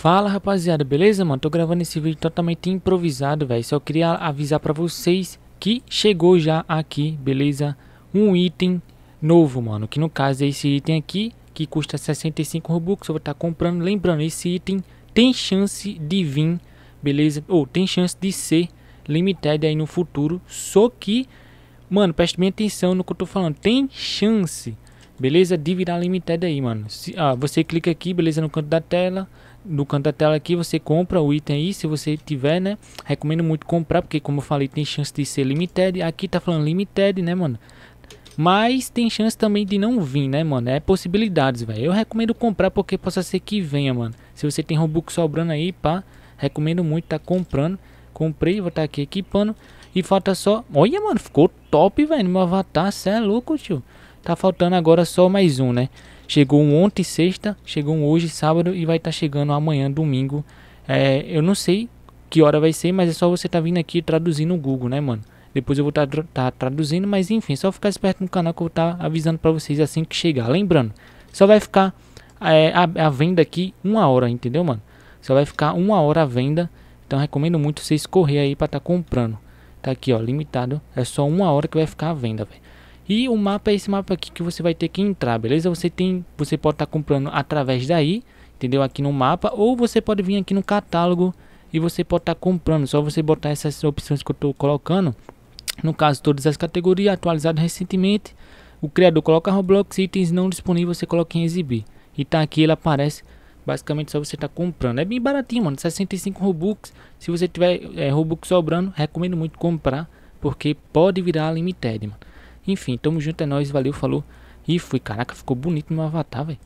Fala rapaziada, beleza mano? Tô gravando esse vídeo totalmente improvisado, velho. Só queria avisar pra vocês que chegou já aqui, beleza? Um item novo, mano. Que no caso é esse item aqui, que custa 65 Robux. Eu vou estar tá comprando. Lembrando, esse item tem chance de vir, beleza? Ou tem chance de ser limited aí no futuro. Só que, mano, preste bem atenção no que eu tô falando. Tem chance, beleza? De virar limited aí, mano. Se, ah, você clica aqui, beleza, no canto da tela no canto da tela aqui você compra o item aí, se você tiver, né? Recomendo muito comprar, porque como eu falei, tem chance de ser limited. Aqui tá falando limited, né, mano? Mas tem chance também de não vir, né, mano? É possibilidades, velho. Eu recomendo comprar porque possa ser que venha, mano. Se você tem Robux sobrando aí, pá, recomendo muito tá comprando. Comprei, vou estar tá aqui equipando. E falta só... Olha, mano, ficou top, velho, meu avatar. Cê é louco, tio. Tá faltando agora só mais um, né? Chegou um ontem, sexta, chegou um hoje, sábado e vai estar tá chegando amanhã, domingo. É, eu não sei que hora vai ser, mas é só você tá vindo aqui traduzindo no Google, né, mano? Depois eu vou estar tá, tá traduzindo, mas enfim, só ficar esperto no canal que eu vou estar tá avisando para vocês assim que chegar. Lembrando, só vai ficar é, a, a venda aqui uma hora, entendeu, mano? Só vai ficar uma hora a venda. Então recomendo muito vocês correr aí para estar tá comprando. Tá aqui, ó, limitado. É só uma hora que vai ficar a venda, velho. E o mapa é esse mapa aqui que você vai ter que entrar, beleza? Você tem, você pode estar tá comprando através daí, entendeu? Aqui no mapa, ou você pode vir aqui no catálogo e você pode estar tá comprando. Só você botar essas opções que eu estou colocando. No caso, todas as categorias atualizadas recentemente. O criador coloca Roblox, itens não disponíveis você coloca em exibir. E tá aqui, ele aparece basicamente só você tá comprando. É bem baratinho, mano, 65 Robux. Se você tiver é, Robux sobrando, recomendo muito comprar, porque pode virar limited, mano. Enfim, tamo junto, é nóis, valeu, falou. E fui, caraca, ficou bonito meu avatar, velho.